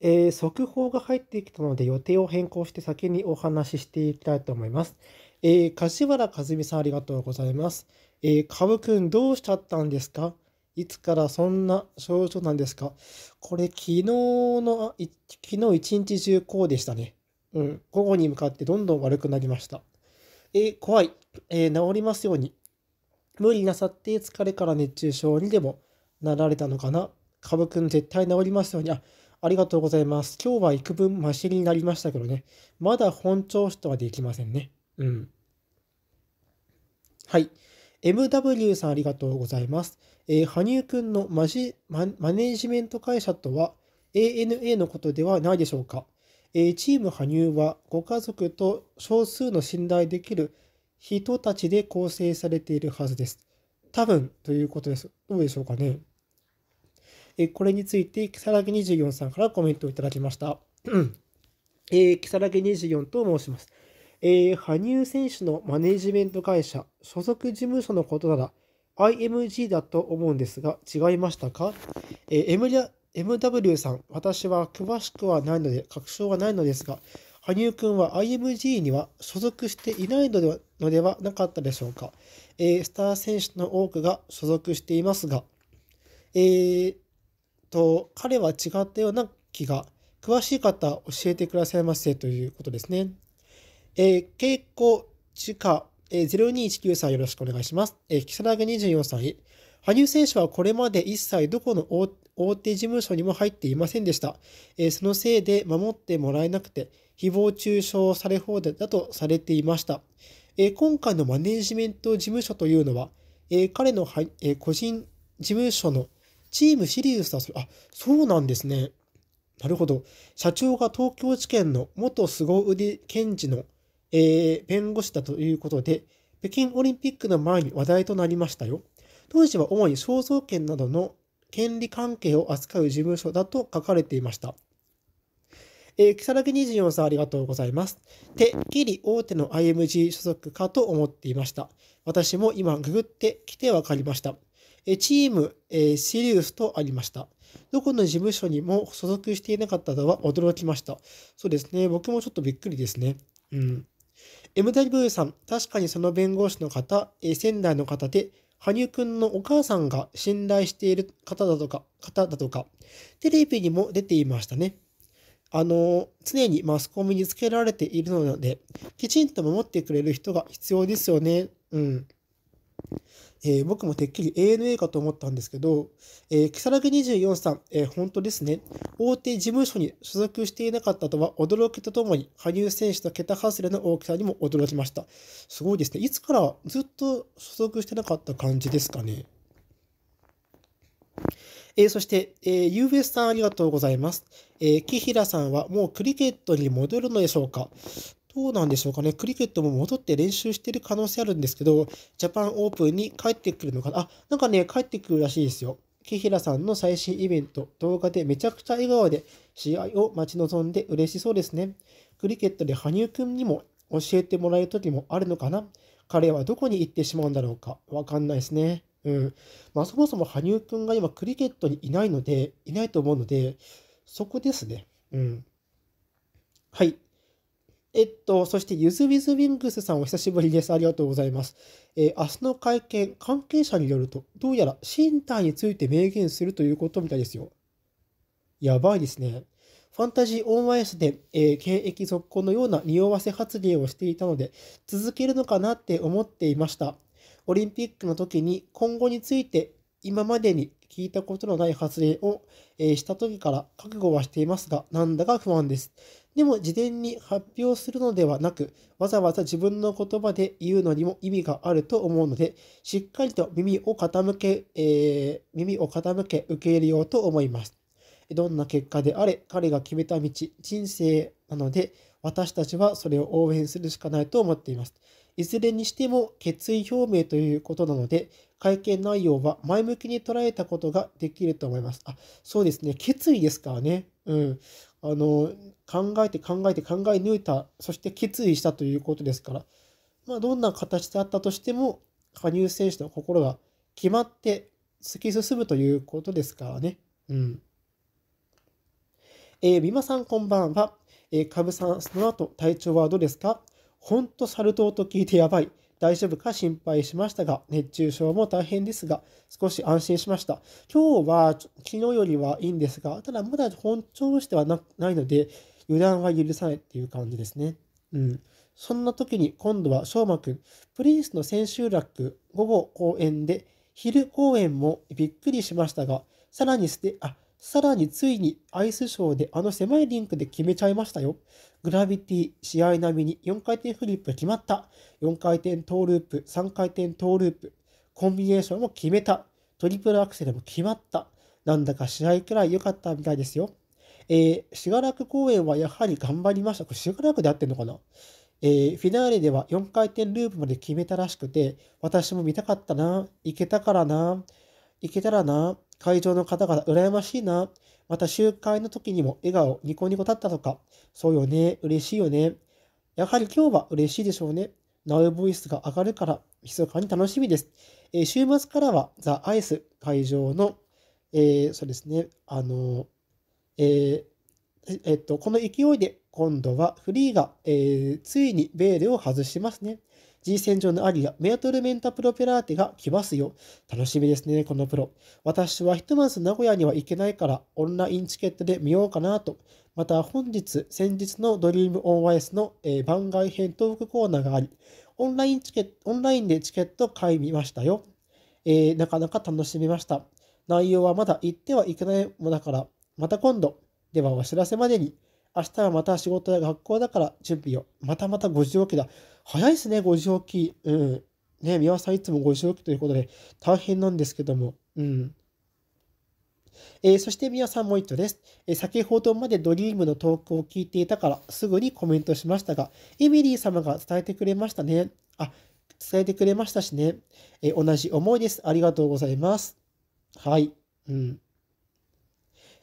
えー、速報が入ってきたので予定を変更して先にお話ししていきたいと思います。えー、柏原和美さんありがとうございます。えー、株くんどうしちゃったんですかいつからそんな症状なんですかこれ昨日の、昨日一日中こうでしたね。うん。午後に向かってどんどん悪くなりました。えー、怖い。えー、治りますように。無理なさって疲れから熱中症にでもなられたのかな株くん絶対治りますように。あ、ありがとうございます。今日は幾分マシになりましたけどね。まだ本調子とはできませんね。うん。はい。MW さんありがとうございます。えー、羽生くんのマジマネジメント会社とは ANA のことではないでしょうか。えー、チーム羽生はご家族と少数の信頼できる人たちで構成されているはずです。多分ということです。どうでしょうかね。えこれについて、木更木24さんからコメントをいただきました。えー、木更木24と申します。えー、羽生選手のマネジメント会社、所属事務所のことなら、IMG だと思うんですが、違いましたか、えー、MW さん、私は詳しくはないので、確証はないのですが、羽生くんは IMG には所属していないのではのではなかったでしょうか、えー、スター選手の多くが所属していますが、えー、と、彼は違ったような気が。詳しい方、教えてくださいませということですね。えー、稽古地下、えー、0219さんよろしくお願いします。えー、木更木24歳。羽生選手はこれまで一切どこの大手事務所にも入っていませんでした。えー、そのせいで守ってもらえなくて、誹謗中傷され放題だとされていました。えー、今回のマネジメント事務所というのは、えー、彼の、え個人事務所のチームシリウスだそう。あ、そうなんですね。なるほど。社長が東京地検の元凄腕検事の、えー、弁護士だということで、北京オリンピックの前に話題となりましたよ。当時は主に肖像権などの権利関係を扱う事務所だと書かれていました。えー、木更木24さんありがとうございます。てっきり大手の IMG 所属かと思っていました。私も今ググってきてわかりました。チーム、えシリウスとありました。どこの事務所にも所属していなかったとは驚きました。そうですね。僕もちょっとびっくりですね。うん。MW さん、確かにその弁護士の方、え仙台の方で、羽生くんのお母さんが信頼している方だとか、方だとか、テレビにも出ていましたね。あの、常にマスコミにつけられているので、きちんと守ってくれる人が必要ですよね。うん。えー、僕もてっきり ANA かと思ったんですけど、えー、木更木24さん、えー、本当ですね。大手事務所に所属していなかったとは驚きとともに、羽生選手の桁外れの大きさにも驚きました。すごいですね。いつからずっと所属してなかった感じですかね。えー、そして、えー、US さんありがとうございます。えー、木平さんはもうクリケットに戻るのでしょうかどうなんでしょうかね、クリケットも戻って練習してる可能性あるんですけど、ジャパンオープンに帰ってくるのかな。あ、なんかね、帰ってくるらしいですよ。木平さんの最新イベント、動画でめちゃくちゃ笑顔で試合を待ち望んで嬉しそうですね。クリケットで羽生くんにも教えてもらえる時もあるのかな彼はどこに行ってしまうんだろうかわかんないですね。うん。まあ、そもそも羽生くんが今クリケットにいないので、いないと思うので、そこですね。うん。はい。えっと、そして、ゆずウィズウィングスさん、お久しぶりです。ありがとうございます。えー、明日の会見、関係者によると、どうやら身体について明言するということみたいですよ。やばいですね。ファンタジーオンワイスで、えー、現役続行のような匂わせ発言をしていたので、続けるのかなって思っていました。オリンピックの時に今後について今までに聞いたことのない発言を、えー、した時から覚悟はしていますが、なんだか不安です。でも事前に発表するのではなく、わざわざ自分の言葉で言うのにも意味があると思うので、しっかりと耳を傾け、えー、耳を傾け受け入れようと思います。どんな結果であれ、彼が決めた道、人生なので、私たちはそれを応援するしかないと思っています。いずれにしても決意表明ということなので、会見内容は前向きに捉えたことができると思います。あ、そうですね。決意ですからね。うん。あの考えて考えて考え抜いたそして決意したということですから、まあ、どんな形であったとしても羽生選手の心が決まって突き進むということですからね。うん。えー、美馬さんこんばんは。えー、株さん、その後体調はどうですかほんとサル痘と聞いてやばい。大丈夫か心配しましたが、熱中症も大変ですが、少し安心しました。今日は昨日よりはいいんですが、ただまだ本調子ではないので、油断は許さないっていう感じですね。うん。そんな時に今度は翔馬くん、プリンスの千秋楽午後公演で、昼公演もびっくりしましたが、さらに捨て、あ、さらについにアイスショーであの狭いリンクで決めちゃいましたよ。グラビティ、試合並みに4回転フリップ決まった。4回転トーループ、3回転トーループ。コンビネーションも決めた。トリプルアクセルも決まった。なんだか試合くらい良かったみたいですよ。えー、しがらく公演はやはり頑張りました。これしがらくで合ってんのかなえー、フィナーレでは4回転ループまで決めたらしくて、私も見たかったな。いけたからな。いけたらな。会場の方々羨ましいな。また集会の時にも笑顔、ニコニコ立ったとか。そうよね、嬉しいよね。やはり今日は嬉しいでしょうね。ナウボイスが上がるから、密かに楽しみです。えー、週末からは、ザ・アイス会場の、えー、そうですね、あのー、ええっと、この勢いで今度はフリーが、えついにベールを外しますね。G 戦場のアリア、メアトルメンタプロペラーテが来ますよ。楽しみですね、このプロ。私はひとまず名古屋には行けないから、オンラインチケットで見ようかなと。また本日、先日のドリームオンワイスの、えー、番外編トークコーナーがあり、オンラインチケオンラインでチケット買いましたよ。えー、なかなか楽しみました。内容はまだ行ってはいけないものだから、また今度。ではお知らせまでに。明日はまた仕事や学校だから準備を。またまた5時起きだ。早いですね、5時起き。うん。ね、宮さんいつも5時起きということで、大変なんですけども。うん。えー、そして皆さんも一緒です、えー、先ほどまでドリームのトークを聞いていたからすぐにコメントしましたが、エミリー様が伝えてくれましたね。あ、伝えてくれましたしね。えー、同じ思いです。ありがとうございます。はい。うん。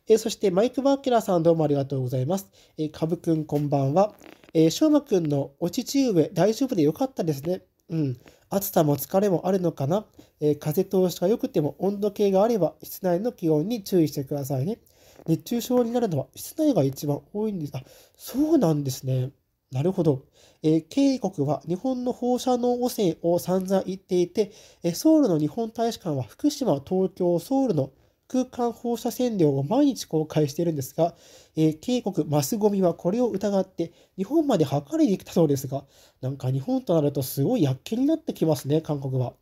えそしてマイク・バーケラーさんどうもありがとうございます。えー、くんこんばんは。えー、しょうまくんのお父上大丈夫でよかったですね。うん。暑さも疲れもあるのかな。えー、風通しが良くても温度計があれば室内の気温に注意してくださいね。熱中症になるのは室内が一番多いんです。あ、そうなんですね。なるほど。えー、警国は日本の放射能汚染を散々言っていて、えー、ソウルの日本大使館は福島、東京、ソウルの空間放射線量を毎日公開しているんですが、えー、警告マスゴミはこれを疑って日本まで測りに来たそうですが、なんか日本となるとすごい躍起になってきますね、韓国は。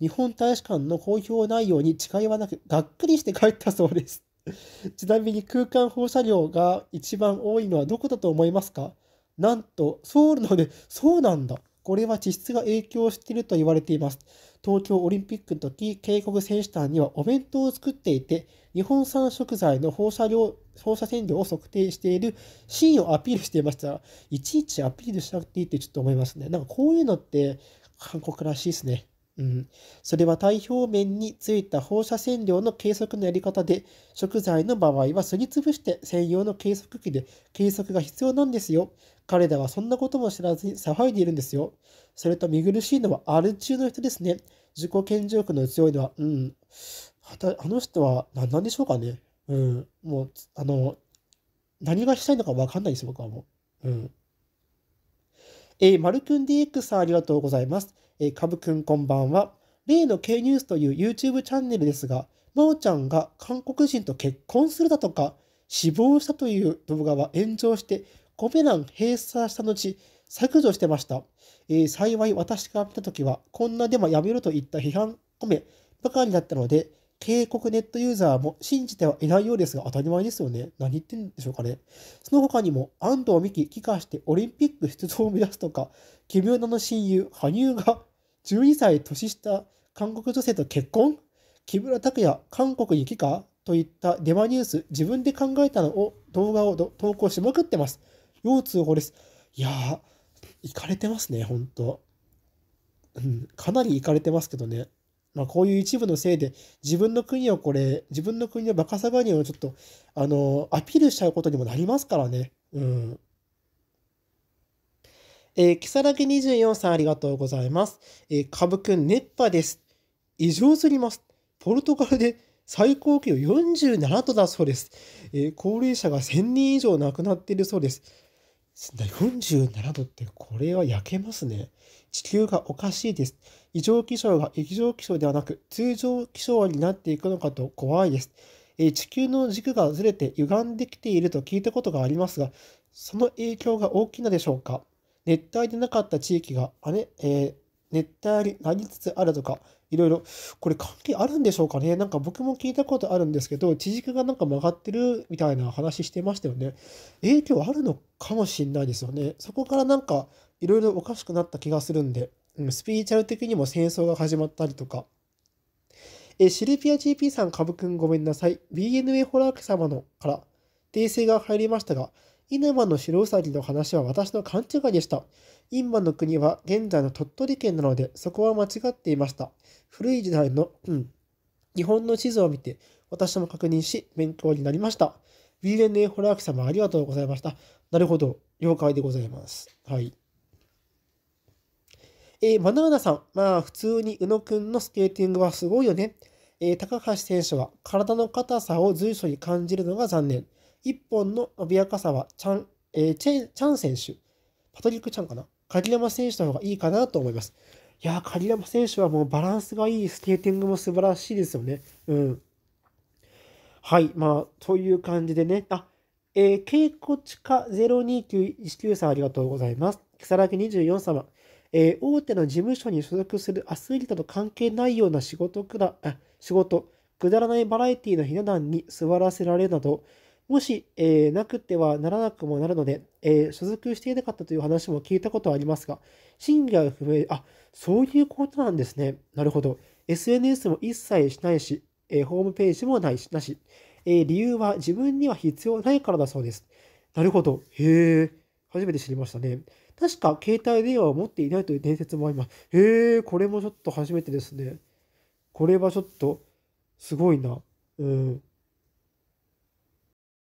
日本大使館の公表内容に違いはなく、がっくりして帰ったそうです。ちなみに空間放射量が一番多いのはどこだと思いますかなんと、ソウルので、そうなんだ。これは地質が影響していると言われています。東京オリンピックの時、渓谷選手団にはお弁当を作っていて、日本産食材の放射量放射線量を測定しているシーンをアピールしていましたが、いちいちアピールしなくていいってちょっと思いますね。なんかこういうのって韓国らしいですね。うん、それは体表面についた放射線量の計測のやり方で、食材の場合はすりつぶして専用の計測器で計測が必要なんですよ。彼らはそんなことも知らずに騒いでいるんですよ。それと見苦しいのは R 中の人ですね。自己顕示欲の強いのは、うん。あの人は何なんでしょうかね。うん。もう、あの、何がしたいのか分かんないです、僕はもう。うん。えー、マルくん DX さんありがとうございます。えー、かぶくんこんばんは。例の K ニュースという YouTube チャンネルですが、まおちゃんが韓国人と結婚するだとか、死亡したという動画は炎上して、コペラン閉鎖した後、削除してました。えー、幸い私が見たときは、こんなデマやめろといった批判込め、バカになったので、警告ネットユーザーも信じてはいないようですが当たり前ですよね。何言ってんでしょうかね。その他にも安藤美希帰化してオリンピック出場を目指すとか、奇妙なの親友、羽生が12歳年下韓国女性と結婚木村拓哉、韓国に帰化といったデマニュース、自分で考えたのを動画を投稿しまくってます。要通報です。いやー、行かれてますね、ほんと。うん、かなり行かれてますけどね。まあ、こういう一部のせいで自分の国をこれ自分の国のバカさばにをちょっとあのアピールしちゃうことにもなりますからね。うんえー、木更木24さんありがとうございます。えー、株くん熱波です。異常すぎます。ポルトガルで最高気温47度だそうです。えー、高齢者が1000人以上亡くなっているそうです。47度ってこれは焼けますね。地球がおかしいです。異常気象が液状気象ではなく通常気象になっていくのかと怖いです。え地球の軸がずれて歪んできていると聞いたことがありますが、その影響が大きいのでしょうか。熱帯でなかった地域があれ、えー、熱帯になりつつあるとか、いろいろ、これ関係あるんでしょうかねなんか僕も聞いたことあるんですけど、地軸がなんか曲がってるみたいな話してましたよね。影響あるのかもしんないですよね。そこからなんか、いろいろおかしくなった気がするんで、うん、スピリチュアル的にも戦争が始まったりとか、えシルピア GP さん、ぶくんごめんなさい。BNA ホラーク様のから訂正が入りましたが、稲葉の白うさぎの話は私の勘違いでした。インマの国は現在の鳥取県なので、そこは間違っていました。古い時代の、うん、日本の地図を見て、私も確認し、勉強になりました。BNA ホラーク様ありがとうございました。なるほど。了解でございます。はい。えー、マナーナさん。まあ、普通に宇野くんのスケーティングはすごいよね。えー、高橋選手は体の硬さを随所に感じるのが残念。1本の伸びやかさはチャン、えー、チェチャン選手、パトリック・チャンかな、カリラマ選手の方がいいかなと思います。いやカリラマ選手はもうバランスがいい、スケーティングも素晴らしいですよね。うん。はい、まあ、という感じでね、あえー、稽古地下02919さんありがとうございます。木更木24様、えー、大手の事務所に所属するアスリートと関係ないような仕事くだ、あ仕事、くだらないバラエティのひな壇に座らせられるなど、もし、えー、なくてはならなくもなるので、えー、所属していなかったという話も聞いたことはありますが、真偽は不明、あ、そういうことなんですね。なるほど。SNS も一切しないし、えー、ホームページもないし、なし、えー、理由は自分には必要ないからだそうです。なるほど。へえ、初めて知りましたね。確か携帯電話を持っていないという伝説もあります。へえ、これもちょっと初めてですね。これはちょっとすごいな。うん。